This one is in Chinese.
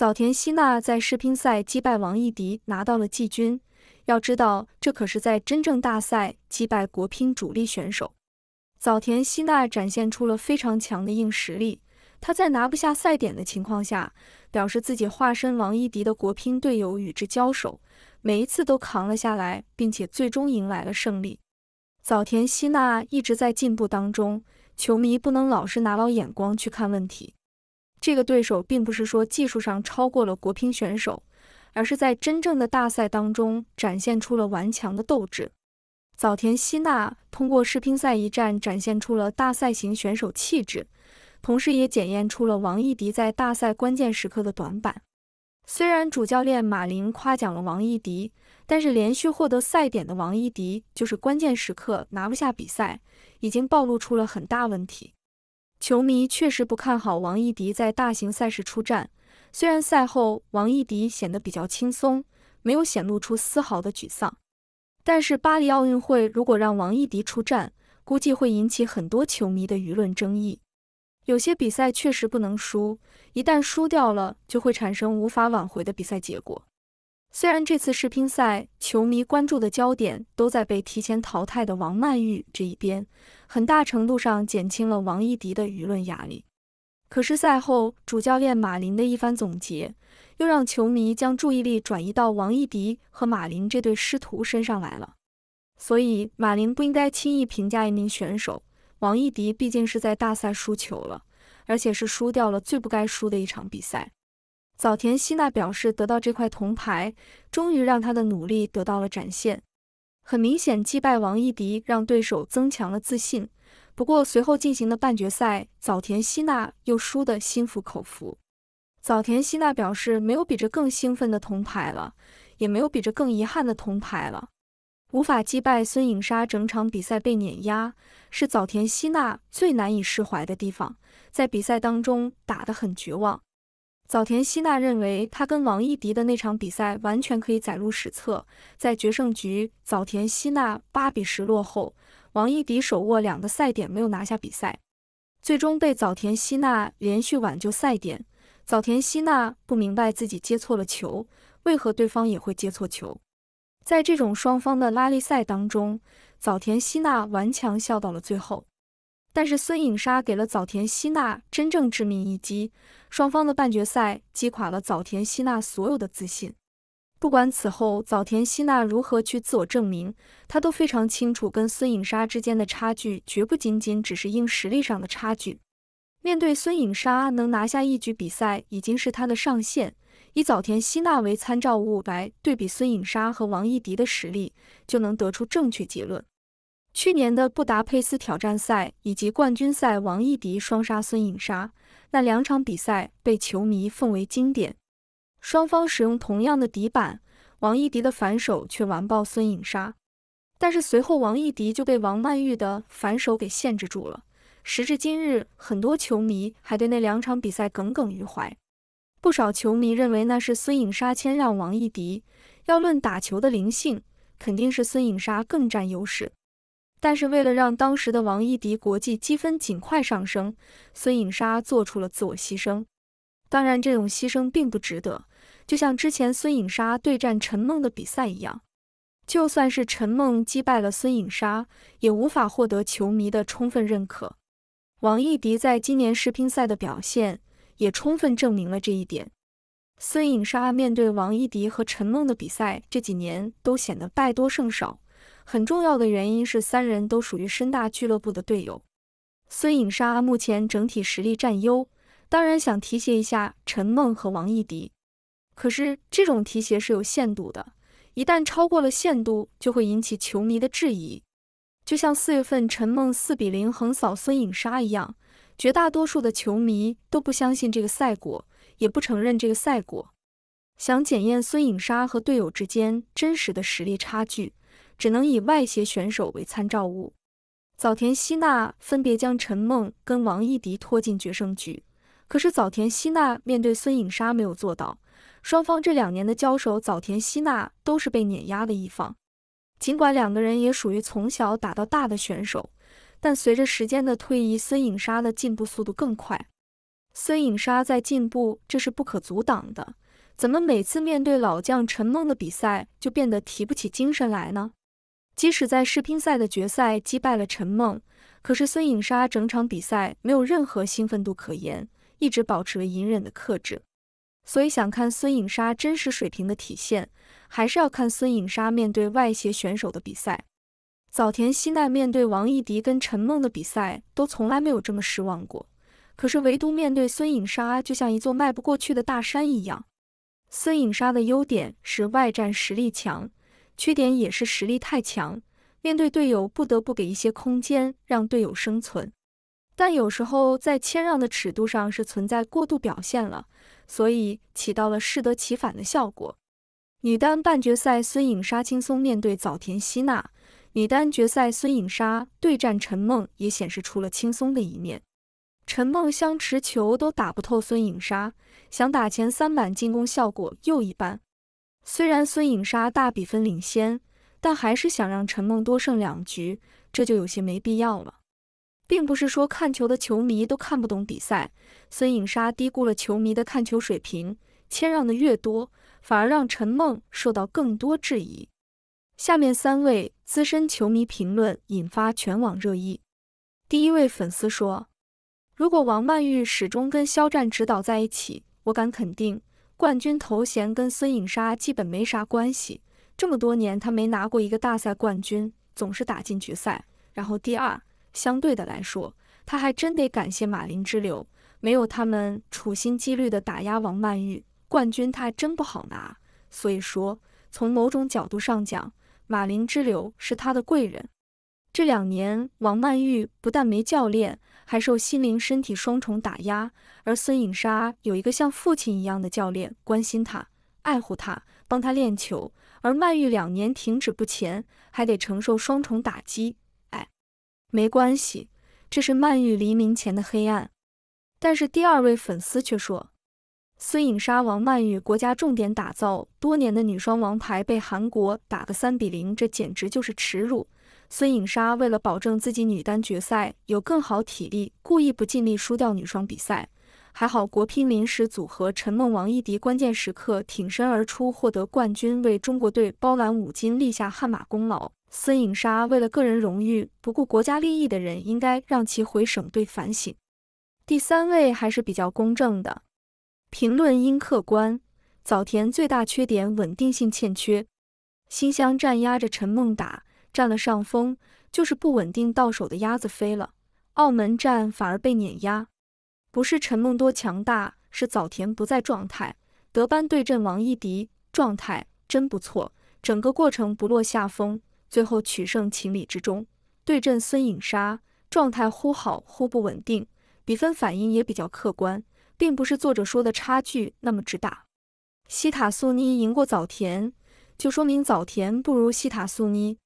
早田希娜在世乒赛击败王艺迪，拿到了季军。要知道，这可是在真正大赛击败国乒主力选手。早田希娜展现出了非常强的硬实力。她在拿不下赛点的情况下，表示自己化身王艺迪的国乒队友与之交手，每一次都扛了下来，并且最终迎来了胜利。早田希娜一直在进步当中，球迷不能老是拿老眼光去看问题。这个对手并不是说技术上超过了国乒选手，而是在真正的大赛当中展现出了顽强的斗志。早田希娜通过世乒赛一战展现出了大赛型选手气质，同时也检验出了王艺迪在大赛关键时刻的短板。虽然主教练马琳夸奖了王艺迪，但是连续获得赛点的王艺迪就是关键时刻拿不下比赛，已经暴露出了很大问题。球迷确实不看好王一迪在大型赛事出战。虽然赛后王一迪显得比较轻松，没有显露出丝毫的沮丧，但是巴黎奥运会如果让王一迪出战，估计会引起很多球迷的舆论争议。有些比赛确实不能输，一旦输掉了，就会产生无法挽回的比赛结果。虽然这次世乒赛球迷关注的焦点都在被提前淘汰的王曼玉这一边，很大程度上减轻了王艺迪的舆论压力。可是赛后主教练马林的一番总结，又让球迷将注意力转移到王艺迪和马林这对师徒身上来了。所以马林不应该轻易评价一名选手。王艺迪毕竟是在大赛输球了，而且是输掉了最不该输的一场比赛。早田希娜表示，得到这块铜牌，终于让她的努力得到了展现。很明显，击败王艺迪让对手增强了自信。不过，随后进行的半决赛，早田希娜又输得心服口服。早田希娜表示，没有比这更兴奋的铜牌了，也没有比这更遗憾的铜牌了。无法击败孙颖莎，整场比赛被碾压，是早田希娜最难以释怀的地方。在比赛当中，打得很绝望。早田希娜认为，她跟王一迪的那场比赛完全可以载入史册。在决胜局，早田希娜八比十落后，王一迪手握两个赛点没有拿下比赛，最终被早田希娜连续挽救赛点。早田希娜不明白自己接错了球，为何对方也会接错球？在这种双方的拉力赛当中，早田希娜顽强笑到了最后。但是孙颖莎给了早田希娜真正致命一击，双方的半决赛击垮了早田希娜所有的自信。不管此后早田希娜如何去自我证明，她都非常清楚跟孙颖莎之间的差距绝不仅仅只是硬实力上的差距。面对孙颖莎能拿下一局比赛，已经是她的上限。以早田希娜为参照物来对比孙颖莎和王艺迪的实力，就能得出正确结论。去年的布达佩斯挑战赛以及冠军赛，王一迪双杀孙颖莎，那两场比赛被球迷奉为经典。双方使用同样的底板，王一迪的反手却完爆孙颖莎。但是随后王一迪就被王曼玉的反手给限制住了。时至今日，很多球迷还对那两场比赛耿耿于怀。不少球迷认为那是孙颖莎谦让王一迪。要论打球的灵性，肯定是孙颖莎更占优势。但是为了让当时的王一迪国际积分尽快上升，孙颖莎做出了自我牺牲。当然，这种牺牲并不值得。就像之前孙颖莎对战陈梦的比赛一样，就算是陈梦击败了孙颖莎，也无法获得球迷的充分认可。王一迪在今年世乒赛的表现也充分证明了这一点。孙颖莎面对王一迪和陈梦的比赛，这几年都显得败多胜少。很重要的原因是三人都属于深大俱乐部的队友，孙颖莎目前整体实力占优，当然想提携一下陈梦和王艺迪，可是这种提携是有限度的，一旦超过了限度，就会引起球迷的质疑。就像四月份陈梦四比零横扫孙颖莎一样，绝大多数的球迷都不相信这个赛果，也不承认这个赛果，想检验孙颖莎和队友之间真实的实力差距。只能以外协选手为参照物，早田希娜分别将陈梦跟王一迪拖进决胜局，可是早田希娜面对孙颖莎没有做到。双方这两年的交手，早田希娜都是被碾压的一方。尽管两个人也属于从小打到大的选手，但随着时间的推移，孙颖莎的进步速度更快。孙颖莎在进步，这是不可阻挡的。怎么每次面对老将陈梦的比赛就变得提不起精神来呢？即使在世乒赛的决赛击败了陈梦，可是孙颖莎整场比赛没有任何兴奋度可言，一直保持了隐忍的克制。所以想看孙颖莎真实水平的体现，还是要看孙颖莎面对外协选手的比赛。早田希奈面对王艺迪跟陈梦的比赛都从来没有这么失望过，可是唯独面对孙颖莎，就像一座迈不过去的大山一样。孙颖莎的优点是外战实力强。缺点也是实力太强，面对队友不得不给一些空间让队友生存，但有时候在谦让的尺度上是存在过度表现了，所以起到了适得其反的效果。女单半决赛孙颖莎轻松面对早田希娜，女单决赛孙颖莎对战陈梦也显示出了轻松的一面，陈梦相持球都打不透孙颖莎，想打前三板进攻效果又一般。虽然孙颖莎大比分领先，但还是想让陈梦多胜两局，这就有些没必要了。并不是说看球的球迷都看不懂比赛，孙颖莎低估了球迷的看球水平。谦让的越多，反而让陈梦受到更多质疑。下面三位资深球迷评论引发全网热议。第一位粉丝说：“如果王曼玉始终跟肖战指导在一起，我敢肯定。”冠军头衔跟孙颖莎基本没啥关系，这么多年他没拿过一个大赛冠军，总是打进决赛，然后第二。相对的来说，他还真得感谢马林之流，没有他们处心积虑的打压王曼玉，冠军他真不好拿。所以说，从某种角度上讲，马林之流是他的贵人。这两年，王曼玉不但没教练，还受心灵、身体双重打压；而孙颖莎有一个像父亲一样的教练，关心她、爱护她、帮她练球。而曼玉两年停止不前，还得承受双重打击。哎，没关系，这是曼玉黎明前的黑暗。但是第二位粉丝却说，孙颖莎、王曼玉国家重点打造多年的女双王牌被韩国打个三比零，这简直就是耻辱。孙颖莎为了保证自己女单决赛有更好体力，故意不尽力输掉女双比赛。还好国乒临时组合陈梦王一迪关键时刻挺身而出获得冠军，为中国队包揽五金立下汗马功劳。孙颖莎为了个人荣誉不顾国家利益的人，应该让其回省队反省。第三位还是比较公正的评论应客观。早田最大缺点稳定性欠缺，新乡占压着陈梦打。占了上风，就是不稳定，到手的鸭子飞了。澳门站反而被碾压，不是陈梦多强大，是早田不在状态。德班对阵王艺迪，状态真不错，整个过程不落下风，最后取胜情理之中。对阵孙颖莎，状态忽好忽不稳定，比分反应也比较客观，并不是作者说的差距那么之大。西塔素妮赢过早田，就说明早田不如西塔素妮。